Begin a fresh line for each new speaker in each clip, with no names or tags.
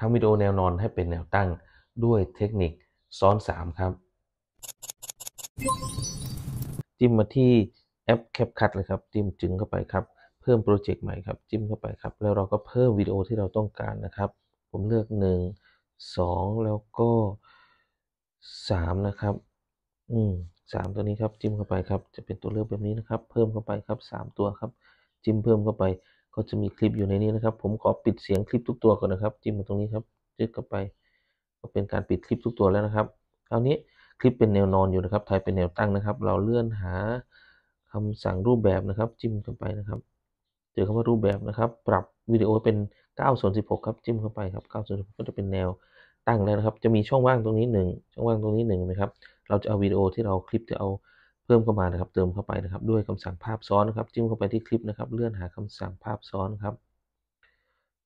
ทำวิดีโอแนวนอนให้เป็นแนวตั้งด้วยเทคนิคซ้อน3ครับ จิ้มมาที่แอป CapCut เลยครับจิ้มจึงเข้าไปครับเพิ่มโปรเจกต์ใหม่ครับ จิ้มเข้าไปครับแล้วเราก็เพิ่มวิดีโอที่เราต้องการนะครับ ผมเลือก1 2แล้วก็3นะครับ อืมสามตัวนี้ครับจิ้มเข้าไปครับ จะเป็นตัวเลือกแบบนี้นะครับ เพิ่มเข้าไปครับ3ตัวครับ จิ้มเพิ่มเข้าไปก็จะมีคลิปอยู่ในนี้นะครับผมขอปิดเสียงคลิปทุกตัวก่อนนะครับจิ้มมาตรงนี้ครับจึ๊กเข้าไปก็เป็นการปิดคลิปทุกตัวแล้วนะครับคราวนี้คลิปเป็นแนวนอนอยู่นะครับไทยเป็นแนวตั้งนะครับ เราเลื่อนหาคำสั่งรูปแบบนะครับจิ้มเข้าไปนะครับเจอคำว่ารูปแบบนะครับ ปรับวิดีโอเป็น9ส่วน16ครับจิ้มเข้าไปครับ9ส่วน16ก็จะเป็นแนวตั้งแล้วนะครับ จะมีช่องว่างตรงนี้ 1 ช่องว่างตรงนี้1นะครับเราจะเอาวิดีโอที่เราคลิปจะเอาเพิ่มเข้ามานะครับเติมเข้าไปนะครับ ด้วยคำสั่งภาพซ้อนนะครับ จิ้มเข้าไปที่คลิปนะครับ เลื่อนหาคำสั่งภาพซ้อนครับ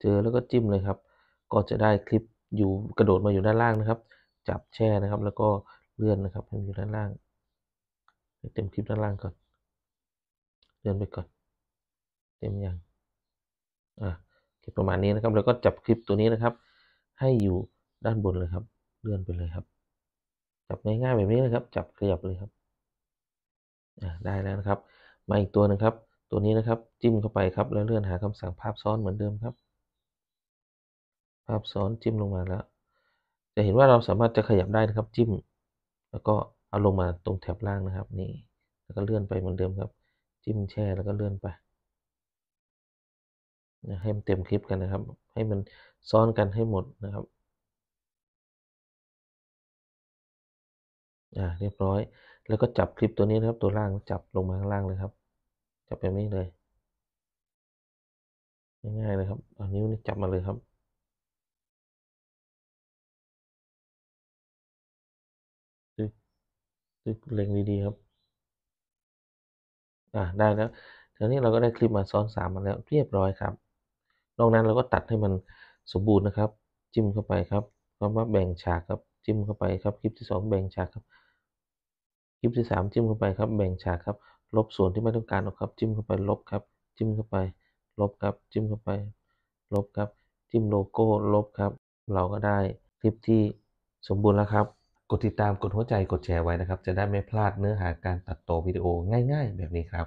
เจอแล้วก็จิ้มเลยครับ ก็จะได้คลิปอยู่กระโดดมาอยู่ด้านล่างนะครับ จับแช่นะครับ แล้วก็เลื่อนนะครับ ให้มันอยู่ด้านล่าง เต็มคลิปด้านล่างก่อน เลื่อนไปก่อน เต็มยังอ่ะคลิปประมาณนี้นะครับ แล้วก็จับคลิปตัวนี้นะครับ ให้อยู่ด้านบนเลยครับ เลื่อนไปเลยครับ จับง่ายๆ แบบนี้นะครับ จับขยับเลยครับได้แล้วนะครับ มาอีกตัวนึงครับ ตัวนี้นะครับจิ้มเข้าไปครับ แล้วเลื่อนหาคำสั่งภาพซ้อนเหมือนเดิมครับ ภาพซ้อนจิ้มลงมาแล้ว จะเห็นว่าเราสามารถจะขยับได้นะครับจิ้ม แล้วก็เอาลงมาตรงแถบล่างนะครับ นี่ แล้วก็เลื่อนไปเหมือนเดิมครับ จิ้มแช่แล้วก็เลื่อนไปให้มันเต็มคลิปกันนะครับ ให้มันซ้อนกันให้หมดนะครับอ่าเรียบร้อยแล้วก็จับคลิปตัวนี้นะครับ ตัวล่างจับลงมาข้างล่างเลยครับ จับแบบนี้เลยง่ายๆเลยครับเอานิ้วนี่จับมาเลยครับตึกตึกเล็งดีๆครับ อ่าได้แล้วทีนี้เราก็ได้คลิปมาซ้อนสามมาแล้ว เรียบร้อยครับ นอกนั้นเราก็ตัดให้มันสมบูรณ์นะครับ จิ้มเข้าไปครับแล้วมาแบ่งฉากครับจิ้มเข้าไปครับคลิปที่ 2 แบ่งฉากครับ คลิปที่ 3 จิ้มเข้าไปครับ แบ่งฉากครับ ลบส่วนที่ไม่ต้องการออกครับจิ้มเข้าไปลบครับจิ้มเข้าไปลบครับจิ้มเข้าไป ลบครับจิ้มโลโก้ ลบครับ เราก็ได้คลิปที่สมบูรณ์แล้วครับกดติดตามกดหัวใจกดแชร์ไว้นะครับ จะได้ไม่พลาดเนื้อหาการตัดต่อวิดีโอง่าย ๆแบบนี้ครับ